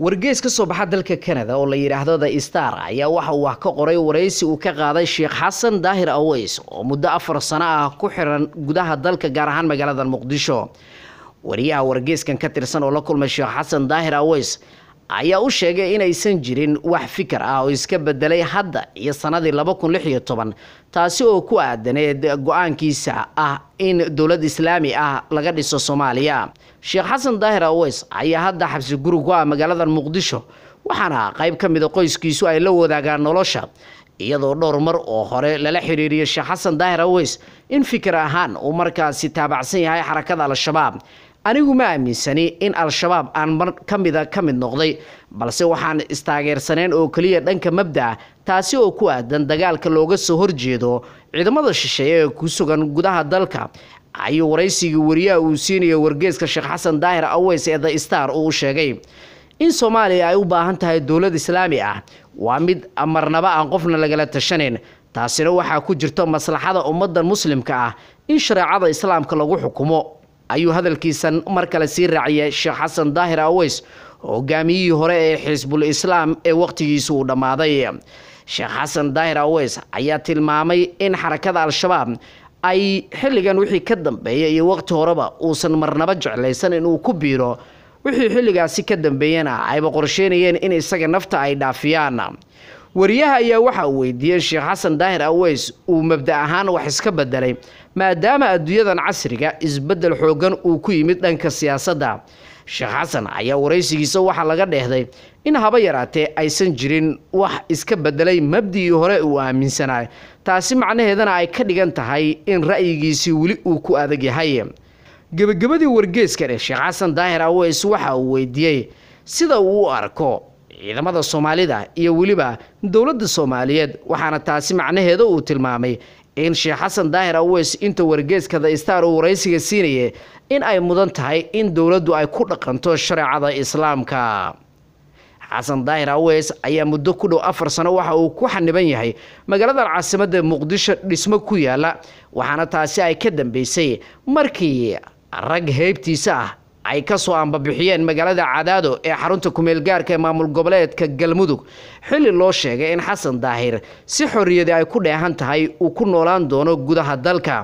wargeys ka soo baxa dalka canada oo la yidhaahdo the star ayaa waxa uu wax ka qoray waraysi uu ka qaaday sheekh xasan daahir aways oo muddo afar sano ah ku xiran gudaha dalka gaar ahaan magaalada muqdisho wariyaha wargeyskan ka tirsan oo la kulmay sheekh xasan daahir aways ayaa u sheegay inaysan jirin wax fikir ah oo iska bedelay hadda iyo sannadii laba kun lix iyo toban taasi oo ku aadaneed go'aankiisa ah in dowlad islaami ah laga dhiso soomaaliya sheekh xasan daahir aweys ayaa hadda xabsi guri ku ah magaalada muqdisho waxaana qayb ka mida ah qoyskiisu ay la wadaagaan nolosha iyadoo dhowr mar oo hore lala xiriiriyay sheekh xasan daahir aweys in fikir ahaan uu markaasi taabacsan yahay xarakada al-shabaab anigu ma aaminsani in al-shabaab aan mar ka mida ka mid noqday balse waxaan istaageersaneen oo keliya dhanka mabdaa taasi oo ku aadan dagaalka looga soo horjeedo ciidamada shisheeye ee ku sugan gudaha dalka ayuu waraysigii wariyaha uu siinayo wargeeska sheekh xasan daahir aweys ee the star uu sheegay in soomaaliya ay u baahan tahay dowlad islaami ah waa mid marnaba aan qofna lagala tashanayn taasina waxaa ku jirto maslaxada ummadda muslimka ah in shareecada islaamka lagu xukumo ayuu hadalkiisan mar kale sii raaciyay sheekh xasan daahir aweys hogaamiyihii hore ee xisbul islaam ee wakhtigiisu uu dhammaaday sheekh xasan daahir aweys ayaa tilmaamay in xarakada al-shabaab ay xilligan wixii ka dambeeya iyo waqti horeba uusan marnaba jeclaysan inuu ku biiro wixii xilligaasi ka dambeeyana ayba qorsheynayeen in isaga nafta ay dhaafiyaan wariyaha ayaa waxa uu weydiiyey sheekh xasan daahir aweys uu mabda ahaan wax iska bedelay maadaama adduunyadan casriga isbeddel xooggan uu ku yimid dhanka siyaasadda sheekh xasan ayaa waraysigiisa waxaa laga dheehday in haba yaraatee aysan jirin wax iska bedelay mabdigii hore uu aaminsanaa taasi macnaheedana ay ka dhigan tahay in ra'yigiisii weli uu ku adag yahay gebagabadii wargeeskan ee sheekh xasan daahir aweys waxa uu weydiiyey sida uu u arko ciidamada soomaalida iyo weliba dowladda soomaaliyeed waxaana taasi macnaheeda uu tilmaamay in sheekh xasan daahir aweys inta wargeeskada istaar uu waraysiga siinayay in ay mudan tahay in dowladdu ay ku dhaqanto shareecada islaamka xasan daahir aweys ayaa muddo ku dhow afar sano waxa uu ku xaniban yahay magaalada caasimadda muqdisho dhismo ku yaala waxaana taasi ay ka dambeysay markii rag heybtiisa ah ay ka soo ambabixiyeen magaalada cadaado ee xarunta kumeelgaarka ee maamul goboleedka galmudug xilli loo sheegay in xasan daahir si xorriyadii ay ku dheehan tahay uu ku noolaan doono gudaha dalka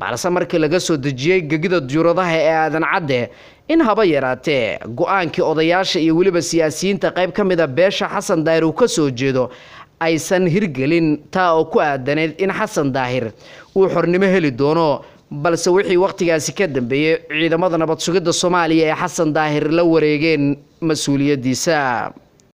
balse markii laga soo dejiyey gegida duuradaha ee aadan cadde in haba yaraatee go'aankii odayaasha iyo weliba siyaasiyiinta qayb ka mida beesha xasan daahir uu ka soo jeedo aysan hirgelin taa oo ku aadaneyd in xasan daahir uu xornimo heli doono balse wixii wakhtigaasi ka dambeeyey ciidamada nabad sugidda soomaaliya ee xasan daahir la wareegeen mas-uuliyaddiisa